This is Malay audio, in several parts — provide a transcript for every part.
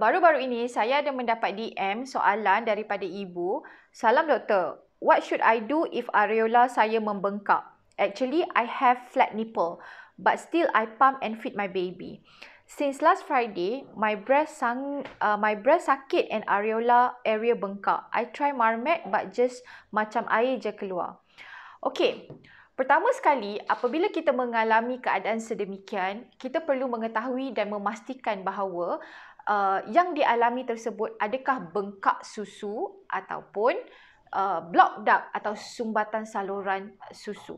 Baru-baru ini saya ada mendapat DM soalan daripada ibu. Salam doktor. What should I do if areola saya membengkak? Actually, I have flat nipple, but still I pump and feed my baby. Since last Friday, my breast sang, uh, my breast sakit and areola area bengkak. I try Marmet but just macam air je keluar. Okay, pertama sekali, apabila kita mengalami keadaan sedemikian, kita perlu mengetahui dan memastikan bahawa Uh, yang dialami tersebut adakah bengkak susu ataupun uh, block duct atau sumbatan saluran susu.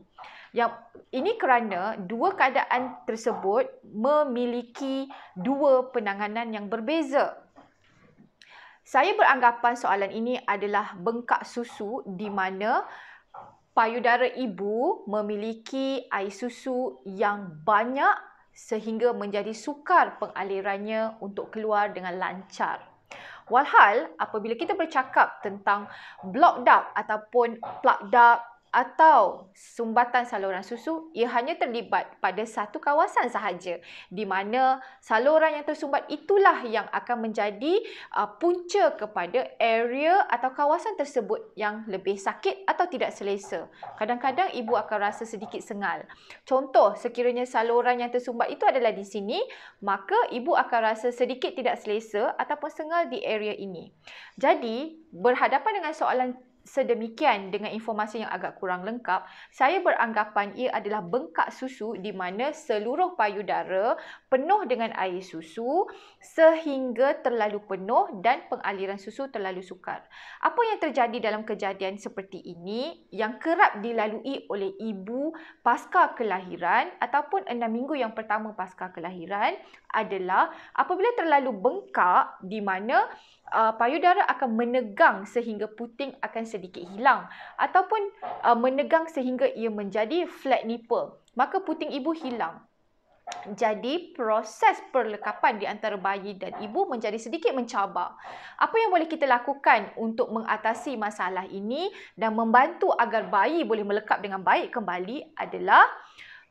Yang ini kerana dua keadaan tersebut memiliki dua penanganan yang berbeza. Saya beranggapan soalan ini adalah bengkak susu di mana payudara ibu memiliki air susu yang banyak sehingga menjadi sukar pengalirannya untuk keluar dengan lancar. Walhal, apabila kita bercakap tentang block duct ataupun plug duct atau sumbatan saluran susu ia hanya terlibat pada satu kawasan sahaja di mana saluran yang tersumbat itulah yang akan menjadi uh, punca kepada area atau kawasan tersebut yang lebih sakit atau tidak selesa. Kadang-kadang ibu akan rasa sedikit sengal. Contoh sekiranya saluran yang tersumbat itu adalah di sini, maka ibu akan rasa sedikit tidak selesa ataupun sengal di area ini. Jadi, berhadapan dengan soalan sedemikian dengan informasi yang agak kurang lengkap, saya beranggapan ia adalah bengkak susu di mana seluruh payudara penuh dengan air susu sehingga terlalu penuh dan pengaliran susu terlalu sukar. Apa yang terjadi dalam kejadian seperti ini yang kerap dilalui oleh ibu pasca kelahiran ataupun enam minggu yang pertama pasca kelahiran adalah apabila terlalu bengkak di mana uh, payudara akan menegang sehingga puting akan sedikit hilang ataupun uh, menegang sehingga ia menjadi flat nipple maka puting ibu hilang jadi proses perlekapan di antara bayi dan ibu menjadi sedikit mencabar. Apa yang boleh kita lakukan untuk mengatasi masalah ini dan membantu agar bayi boleh melekap dengan baik kembali adalah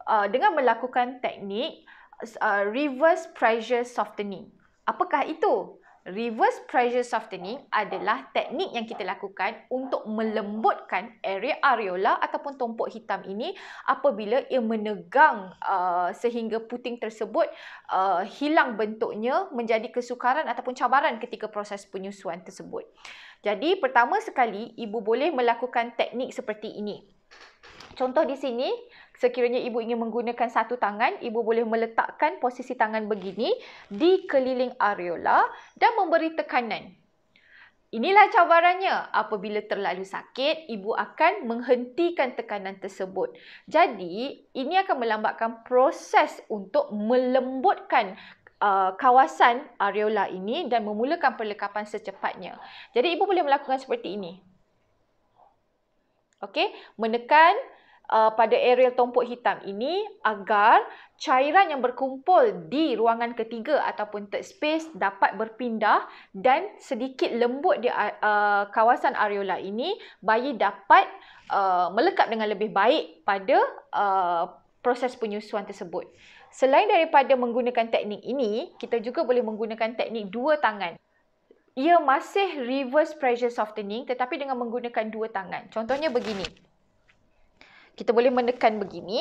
uh, dengan melakukan teknik uh, reverse pressure softening. Apakah itu? reverse pressure softening adalah teknik yang kita lakukan untuk melembutkan area areola ataupun tompok hitam ini apabila ia menegang uh, sehingga puting tersebut uh, hilang bentuknya menjadi kesukaran ataupun cabaran ketika proses penyusuan tersebut. Jadi pertama sekali ibu boleh melakukan teknik seperti ini. Contoh di sini, Sekiranya ibu ingin menggunakan satu tangan, ibu boleh meletakkan posisi tangan begini di keliling areola dan memberi tekanan. Inilah cabarannya. Apabila terlalu sakit, ibu akan menghentikan tekanan tersebut. Jadi, ini akan melambatkan proses untuk melembutkan uh, kawasan areola ini dan memulakan perlekapan secepatnya. Jadi ibu boleh melakukan seperti ini. Okey, menekan, uh, pada aerial tompok hitam ini agar cairan yang berkumpul di ruangan ketiga ataupun third space dapat berpindah dan sedikit lembut di uh, uh, kawasan areola ini bayi dapat uh, melekat dengan lebih baik pada uh, proses penyusuan tersebut. Selain daripada menggunakan teknik ini, kita juga boleh menggunakan teknik dua tangan. Ia masih reverse pressure softening tetapi dengan menggunakan dua tangan. Contohnya begini kita boleh menekan begini.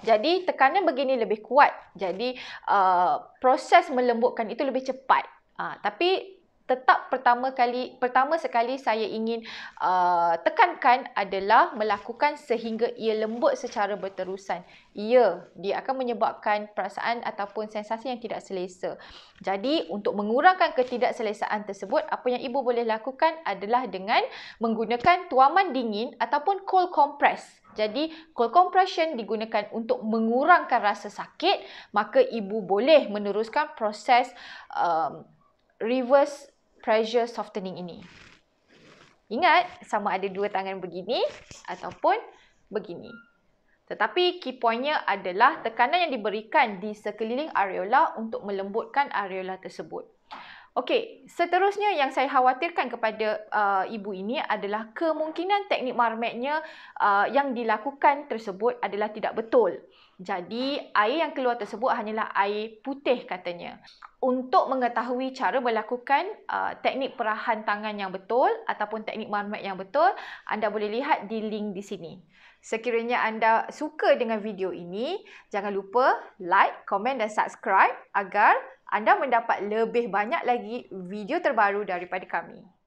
Jadi tekanan begini lebih kuat. Jadi uh, proses melembutkan itu lebih cepat. Uh, tapi tetap pertama kali pertama sekali saya ingin uh, tekankan adalah melakukan sehingga ia lembut secara berterusan. Ia dia akan menyebabkan perasaan ataupun sensasi yang tidak selesa. Jadi untuk mengurangkan ketidakselesaan tersebut apa yang ibu boleh lakukan adalah dengan menggunakan tuaman dingin ataupun cold compress. Jadi cold compression digunakan untuk mengurangkan rasa sakit maka ibu boleh meneruskan proses um, reverse pressure softening ini. Ingat, sama ada dua tangan begini ataupun begini. Tetapi key pointnya adalah tekanan yang diberikan di sekeliling areola untuk melembutkan areola tersebut. Okey, seterusnya yang saya khawatirkan kepada uh, ibu ini adalah kemungkinan teknik marmetnya uh, yang dilakukan tersebut adalah tidak betul. Jadi, air yang keluar tersebut hanyalah air putih katanya. Untuk mengetahui cara melakukan uh, teknik perahan tangan yang betul ataupun teknik marmet yang betul, anda boleh lihat di link di sini. Sekiranya anda suka dengan video ini, jangan lupa like, komen dan subscribe agar anda mendapat lebih banyak lagi video terbaru daripada kami.